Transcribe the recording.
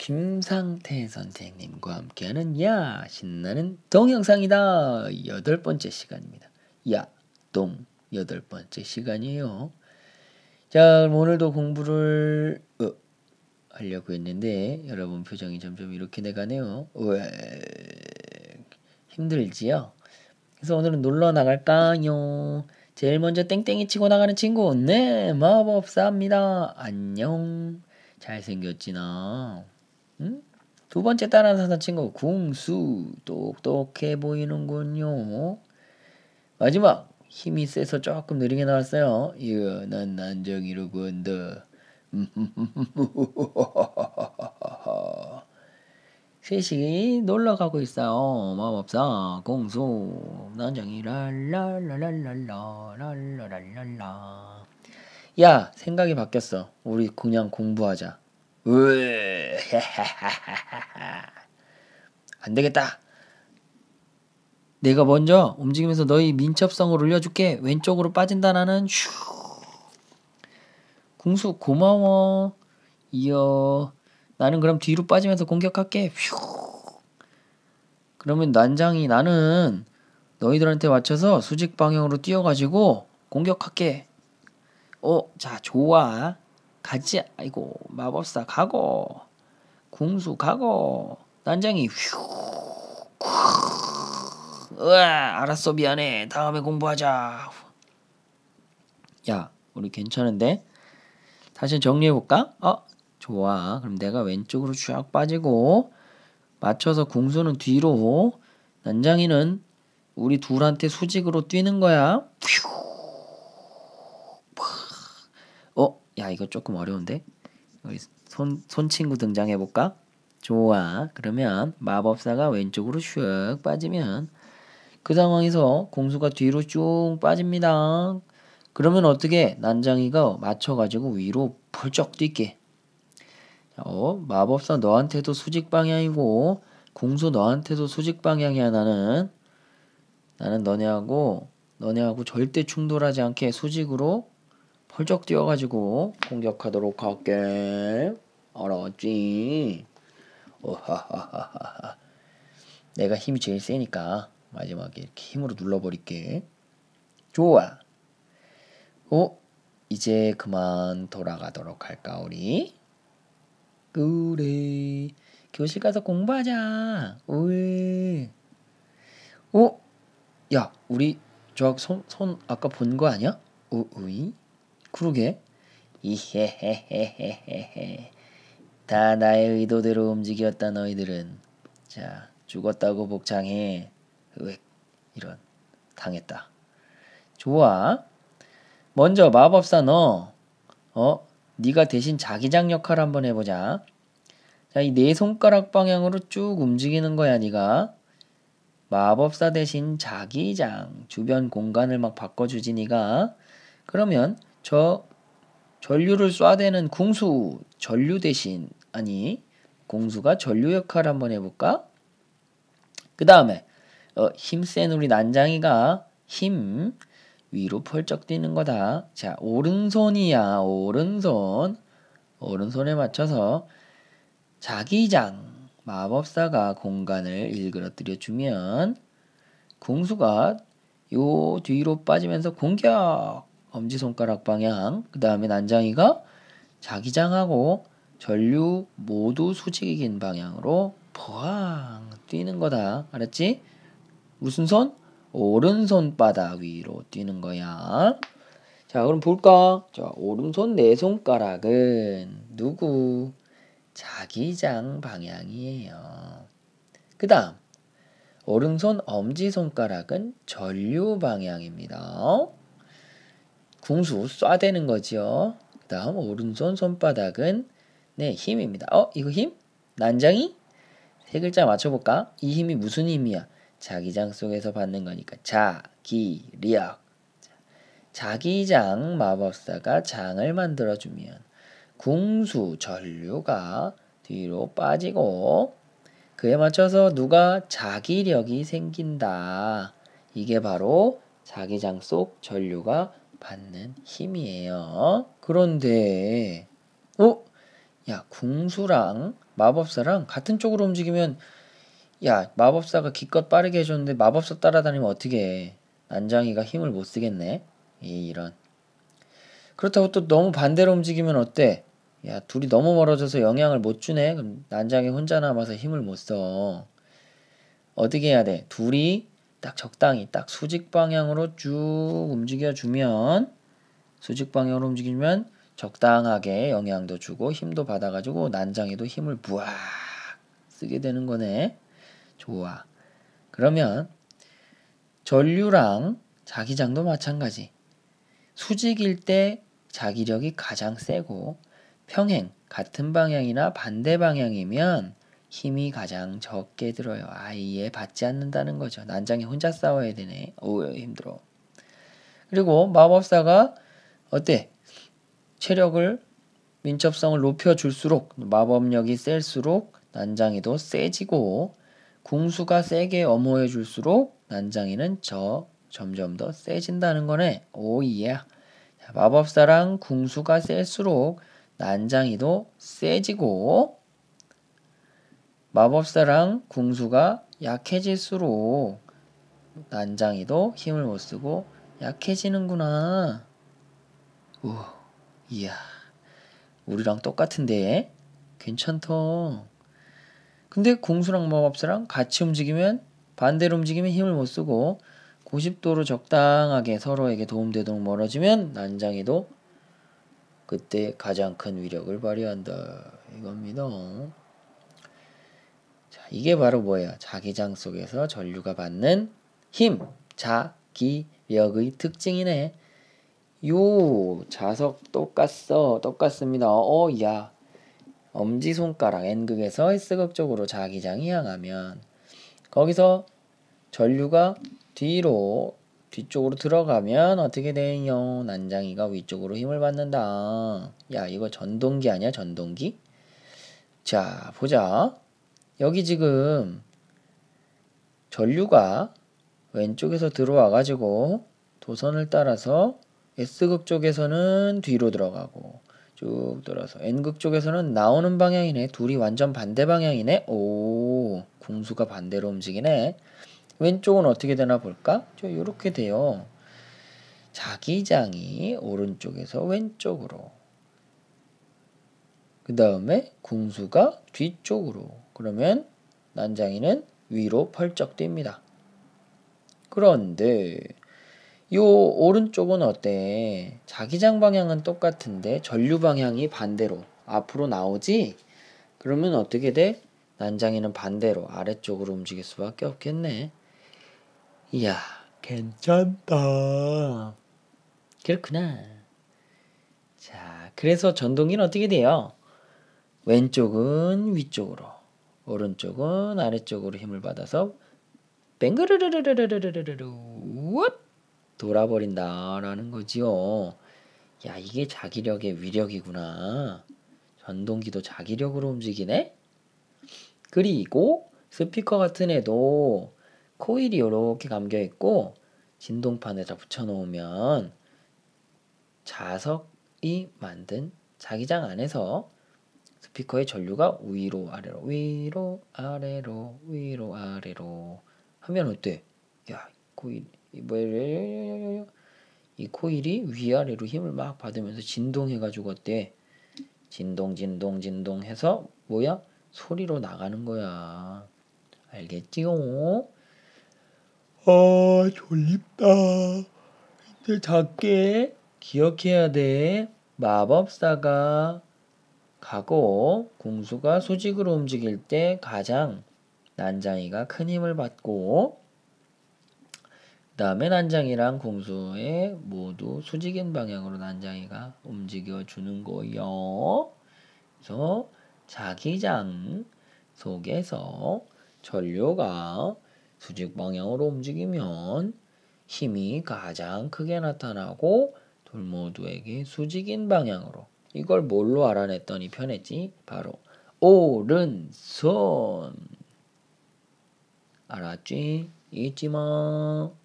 김상태 선생님과 함께하는 야 신나는 동영상이다 여덟 번째 시간입니다. 야동 여덟 번째 시간이에요. 자 오늘도 공부를 으, 하려고 했는데 여러분 표정이 점점 이렇게 돼가네요. 왜 힘들지요? 그래서 오늘은 놀러 나갈까요? 제일 먼저 땡땡이 치고 나가는 친구 네 마법사입니다. 안녕 잘생겼지나. 두 번째 따라사는 친구 궁수 똑똑해 보이는군요. 마지막 힘이 세서 조금 느리게 나왔어요. 이거 난 난정이로군 더. 셋이 놀러 가고 있어요. 마음 없어. 공수 난정이 랄랄랄랄랄랄랄랄랄라. 야 생각이 바뀌었어. 우리 그냥 공부하자. 으안 되겠다. 내가 먼저 움직이면서 너희 민첩성을 올려줄게. 왼쪽으로 빠진다 나는 슈. 궁수 고마워. 이어 나는 그럼 뒤로 빠지면서 공격할게. 휴. 그러면 난장이 나는 너희들한테 맞춰서 수직 방향으로 뛰어가지고 공격할게. 어, 자, 좋아. 가지 아이고 마법사 가고 궁수 가고 난장이 휴 으아 알았어 미안해 다음에 공부하자 야 우리 괜찮은데 다시 정리해볼까? 어 좋아 그럼 내가 왼쪽으로 쫙 빠지고 맞춰서 궁수는 뒤로 난장이는 우리 둘한테 수직으로 뛰는 거야 휴야 이거 조금 어려운데 우리 손, 손 친구 등장해 볼까? 좋아. 그러면 마법사가 왼쪽으로 슉 빠지면 그 상황에서 공수가 뒤로 쭉 빠집니다. 그러면 어떻게 난장이가 맞춰가지고 위로 펄쩍 뛸게. 어, 마법사 너한테도 수직 방향이고 공수 너한테도 수직 방향이야 나는. 나는 너네하고 너네하고 절대 충돌하지 않게 수직으로 훌쩍 뛰어가지고 공격하도록 할게. 알았지? 하하 내가 힘이 제일 세니까 마지막에 이렇게 힘으로 눌러버릴게. 좋아. 어? 이제 그만 돌아가도록 할까 우리? 그래. 교실 가서 공부하자. 우 어? 야, 우리 저손 손 아까 본 거 아니야? 우이. 그러게. 이헤헤헤헤헤다 나의 의도대로 움직였다 너희들은. 자, 죽었다고 복창해 으익. 이런. 당했다. 좋아. 먼저 마법사 너. 어? 네가 대신 자기장 역할 한번 해보자. 자, 이 네 손가락 방향으로 쭉 움직이는 거야, 네가. 마법사 대신 자기장, 주변 공간을 막 바꿔주지, 네가. 그러면 저 전류를 쏴대는 궁수 전류 대신 아니 공수가 전류 역할 한번 해볼까? 그 다음에 어, 힘센 우리 난장이가 힘 위로 펄쩍 뛰는 거다. 자 오른손이야 오른손 오른손에 맞춰서 자기장 마법사가 공간을 일그러뜨려 주면 공수가 요 뒤로 빠지면서 공격 엄지손가락 방향, 그 다음에 난장이가 자기장하고 전류 모두 수직인 방향으로 보항 뛰는 거다. 알았지? 무슨 손? 오른손바닥 위로 뛰는 거야. 자, 그럼 볼까? 자, 오른손 내 네 손가락은 누구? 자기장 방향이에요. 그 다음, 오른손 엄지손가락은 전류 방향입니다. 궁수 쏴대는 거지요. 그 다음 오른손 손바닥은 네 힘입니다. 어 이거 힘? 난장이? 세 글자 맞춰볼까? 이 힘이 무슨 힘이야? 자기장 속에서 받는 거니까 자기력. 자기장 마법사가 장을 만들어주면 궁수 전류가 뒤로 빠지고 그에 맞춰서 누가 자기력이 생긴다. 이게 바로 자기장 속 전류가 받는 힘이에요. 그런데 어? 야 궁수랑 마법사랑 같은 쪽으로 움직이면 야 마법사가 기껏 빠르게 해줬는데 마법사 따라다니면 어떻게 해. 난장이가 힘을 못 쓰겠네. 이런. 그렇다고 또 너무 반대로 움직이면 어때? 야 둘이 너무 멀어져서 영향을 못 주네. 그럼 난장이 혼자 남아서 힘을 못 써. 어떻게 해야 돼? 둘이 딱 적당히 딱 수직 방향으로 쭉 움직여 주면 수직 방향으로 움직이면 적당하게 영향도 주고 힘도 받아 가지고 난장에도 힘을 부악 쓰게 되는 거네. 좋아. 그러면 전류랑 자기장도 마찬가지. 수직일 때 자기력이 가장 세고 평행 같은 방향이나 반대 방향이면 힘이 가장 적게 들어요. 아예 받지 않는다는 거죠. 난장에 혼자 싸워야 되네. 오 힘들어. 그리고 마법사가 어때? 체력을 민첩성을 높여줄수록 마법력이 셀수록 난장이도 세지고 궁수가 세게 어호해 줄수록 난장이는 저 점점 더 세진다는 거네. 오이야. 마법사랑 궁수가 셀수록 난장이도 세지고 마법사랑 궁수가 약해질수록 난장이도 힘을 못쓰고 약해지는구나. 우, 이야. 우리랑 똑같은데? 괜찮다. 근데 궁수랑 마법사랑 같이 움직이면 반대로 움직이면 힘을 못 쓰고 90도로 적당하게 서로에게 도움되도록 멀어지면 난장이도 그때 가장 큰 위력을 발휘한다 이겁니다. 이게 바로 뭐예요? 자기장 속에서 전류가 받는 힘, 자기력의 특징이네. 요 자석 똑같어, 똑같습니다. 어, 야. 엄지손가락 N극에서 S극 적으로 자기장이 향하면 거기서 전류가 뒤로 뒤쪽으로 들어가면 어떻게 돼요? 난장이가 위쪽으로 힘을 받는다. 야, 이거 전동기 아니야? 전동기? 자, 보자. 여기 지금 전류가 왼쪽에서 들어와 가지고 도선을 따라서 S극 쪽에서는 뒤로 들어가고 쭉 돌아서 N극 쪽에서는 나오는 방향이네 둘이 완전 반대 방향이네 오 공수가 반대로 움직이네 왼쪽은 어떻게 되나 볼까? 저 요렇게 돼요 자기장이 오른쪽에서 왼쪽으로 그 다음에 궁수가 뒤쪽으로 그러면 난장이는 위로 펄쩍 뜁니다. 그런데 요 오른쪽은 어때? 자기장 방향은 똑같은데 전류 방향이 반대로 앞으로 나오지? 그러면 어떻게 돼? 난장이는 반대로 아래쪽으로 움직일 수밖에 없겠네. 이야, 괜찮다. 그렇구나. 자, 그래서 전동기는 어떻게 돼요? 왼쪽은 위쪽으로, 오른쪽은 아래쪽으로 힘을 받아서 뱅그르르르르르르르르 돌아버린다라는 거지요. 야 이게 자기력의 위력이구나. 전동기도 자기력으로 움직이네. 그리고 스피커 같은 애도 코일이 이렇게 감겨 있고 진동판에다 붙여놓으면 자석이 만든 자기장 안에서 스피커의 전류가 위로 아래로 위로 아래로 위로 아래로 하면 어때? 야 코일 이 코일이 위아래로 힘을 막 받으면서 진동해가지고 어때? 진동 진동 진동 해서 뭐야? 소리로 나가는 거야. 알겠지요? 아 졸립다. 이제 작게 기억해야 돼. 마법사가 각오, 공수가 수직으로 움직일 때 가장 난장이가 큰 힘을 받고 그 다음에 난장이랑 공수에 모두 수직인 방향으로 난장이가 움직여 주는 거예요. 그래서 자기장 속에서 전류가 수직 방향으로 움직이면 힘이 가장 크게 나타나고 돌 모두에게 수직인 방향으로 이걸 뭘로 알아냈더니 편했지? 바로 오른손. 알았지? 잊지 마.